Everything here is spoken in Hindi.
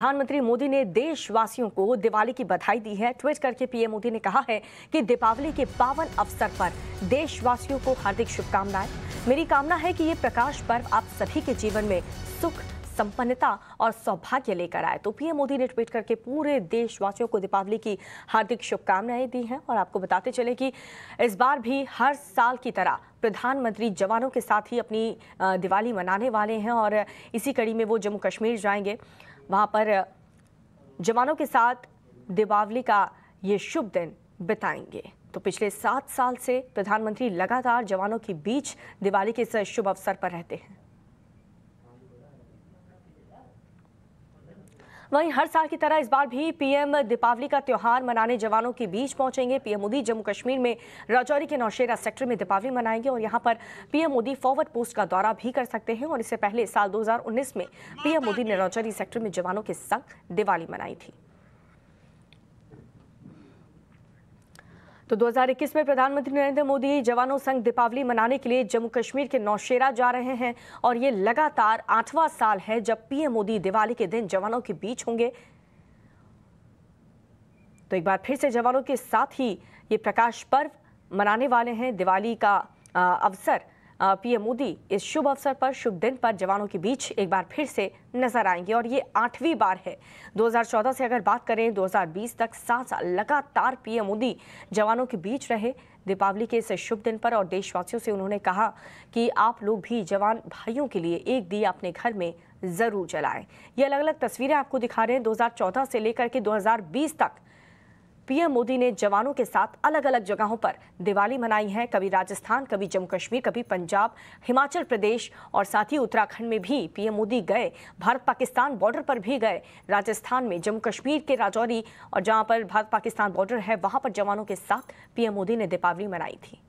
प्रधानमंत्री मोदी ने देशवासियों को दिवाली की बधाई दी है ट्वीट करके पीएम मोदी ने कहा है कि दीपावली के पावन अवसर पर देशवासियों को हार्दिक शुभकामनाएं मेरी कामना है कि ये प्रकाश पर्व आप सभी के जीवन में सुख संपन्नता और सौभाग्य लेकर आए तो पीएम मोदी ने ट्वीट करके पूरे देशवासियों को दीपावली की हार्दिक शुभकामनाएं दी हैं और आपको बताते चले कि इस बार भी हर साल की तरह प्रधानमंत्री जवानों के साथ ही अपनी दिवाली मनाने वाले हैं और इसी कड़ी में वो जम्मू कश्मीर जाएंगे वहाँ पर जवानों के साथ दीपावली का ये शुभ दिन बिताएंगे तो पिछले सात साल से प्रधानमंत्री लगातार जवानों के बीच दिवाली के इस शुभ अवसर पर रहते हैं वहीं हर साल की तरह इस बार भी पीएम दीपावली का त्यौहार मनाने जवानों के बीच पहुंचेंगे पीएम मोदी जम्मू कश्मीर में राजौरी के नौशेरा सेक्टर में दीपावली मनाएंगे और यहां पर पीएम मोदी फॉरवर्ड पोस्ट का दौरा भी कर सकते हैं और इससे पहले साल 2019 में पीएम मोदी ने राजौरी सेक्टर में जवानों के संग दिवाली मनाई थी तो 2021 में प्रधानमंत्री नरेंद्र मोदी जवानों संग दीपावली मनाने के लिए जम्मू कश्मीर के नौशेरा जा रहे हैं और ये लगातार आठवां साल है जब पीएम मोदी दिवाली के दिन जवानों के बीच होंगे तो एक बार फिर से जवानों के साथ ही ये प्रकाश पर्व मनाने वाले हैं दिवाली का अवसर पीएम मोदी इस शुभ अवसर पर शुभ दिन पर जवानों के बीच एक बार फिर से नजर आएंगे और ये आठवीं बार है 2014 से अगर बात करें 2020 तक सात साल लगातार पीएम मोदी जवानों के बीच रहे दीपावली के इस शुभ दिन पर और देशवासियों से उन्होंने कहा कि आप लोग भी जवान भाइयों के लिए एक दिए अपने घर में ज़रूर जलाएं ये अलग अलग तस्वीरें आपको दिखा रहे हैं 2014 से लेकर के 2020 तक पीएम मोदी ने जवानों के साथ अलग अलग जगहों पर दिवाली मनाई है कभी राजस्थान कभी जम्मू कश्मीर कभी पंजाब हिमाचल प्रदेश और साथ ही उत्तराखंड में भी पीएम मोदी गए भारत पाकिस्तान बॉर्डर पर भी गए राजस्थान में जम्मू कश्मीर के राजौरी और जहाँ पर भारत पाकिस्तान बॉर्डर है वहाँ पर जवानों के साथ पीएम मोदी ने दीपावली मनाई थी